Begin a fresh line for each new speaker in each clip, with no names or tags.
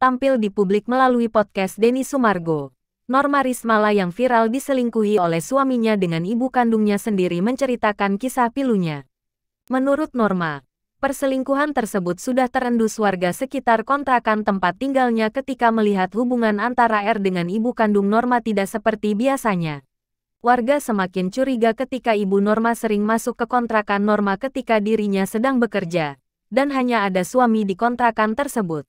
tampil di publik melalui podcast Denny Sumargo. Norma Rismala yang viral diselingkuhi oleh suaminya dengan ibu kandungnya sendiri menceritakan kisah pilunya. Menurut Norma, perselingkuhan tersebut sudah terendus warga sekitar kontrakan tempat tinggalnya ketika melihat hubungan antara R dengan ibu kandung Norma tidak seperti biasanya. Warga semakin curiga ketika ibu Norma sering masuk ke kontrakan Norma ketika dirinya sedang bekerja, dan hanya ada suami di kontrakan tersebut.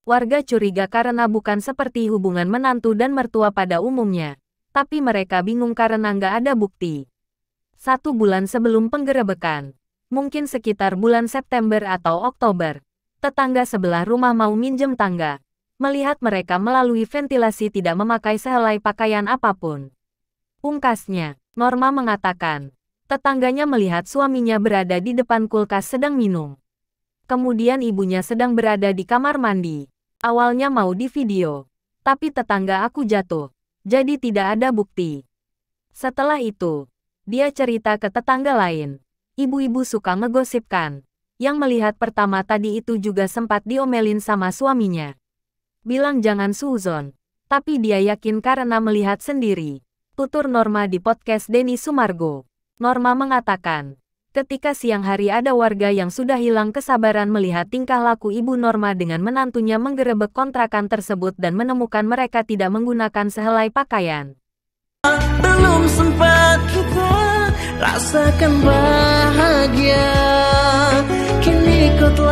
Warga curiga karena bukan seperti hubungan menantu dan mertua pada umumnya, tapi mereka bingung karena nggak ada bukti. Satu bulan sebelum penggerebekan, mungkin sekitar bulan September atau Oktober, tetangga sebelah rumah mau minjem tangga, melihat mereka melalui ventilasi tidak memakai sehelai pakaian apapun. Pungkasnya, Norma mengatakan, tetangganya melihat suaminya berada di depan kulkas sedang minum. Kemudian ibunya sedang berada di kamar mandi. Awalnya mau di video, tapi tetangga aku jatuh, jadi tidak ada bukti. Setelah itu, dia cerita ke tetangga lain. Ibu-ibu suka ngegosipkan. Yang melihat pertama tadi itu juga sempat diomelin sama suaminya. Bilang jangan suzon, tapi dia yakin karena melihat sendiri. Tutur Norma di podcast Denny Sumargo. Norma mengatakan, Ketika siang hari ada warga yang sudah hilang kesabaran melihat tingkah laku Ibu Norma dengan menantunya menggerebek kontrakan tersebut dan menemukan mereka tidak menggunakan sehelai pakaian.
Belum sempat kita rasakan bahagia, kini kau